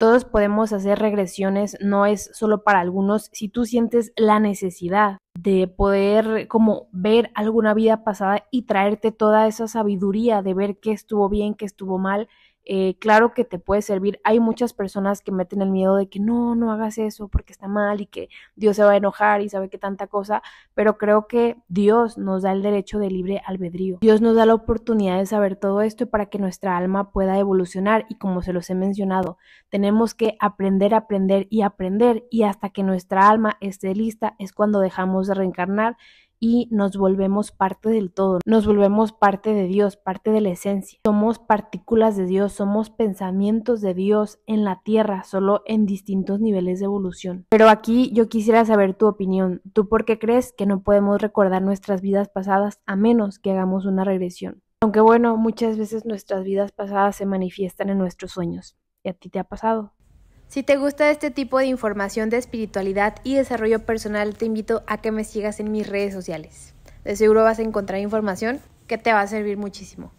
Todos podemos hacer regresiones, no es solo para algunos. Si tú sientes la necesidad de poder como ver alguna vida pasada y traerte toda esa sabiduría de ver qué estuvo bien, qué estuvo mal, eh, claro que te puede servir. Hay muchas personas que meten el miedo de que no, no hagas eso porque está mal y que Dios se va a enojar y sabe que tanta cosa, pero creo que Dios nos da el derecho de libre albedrío. Dios nos da la oportunidad de saber todo esto para que nuestra alma pueda evolucionar y como se los he mencionado, tenemos que aprender, aprender y aprender y hasta que nuestra alma esté lista es cuando dejamos de reencarnar y nos volvemos parte del todo, nos volvemos parte de Dios, parte de la esencia. Somos partículas de Dios, somos pensamientos de Dios en la tierra, solo en distintos niveles de evolución. Pero aquí yo quisiera saber tu opinión. ¿Tú por qué crees que no podemos recordar nuestras vidas pasadas a menos que hagamos una regresión? Aunque bueno, muchas veces nuestras vidas pasadas se manifiestan en nuestros sueños. ¿Y a ti te ha pasado? Si te gusta este tipo de información de espiritualidad y desarrollo personal, te invito a que me sigas en mis redes sociales. De seguro vas a encontrar información que te va a servir muchísimo.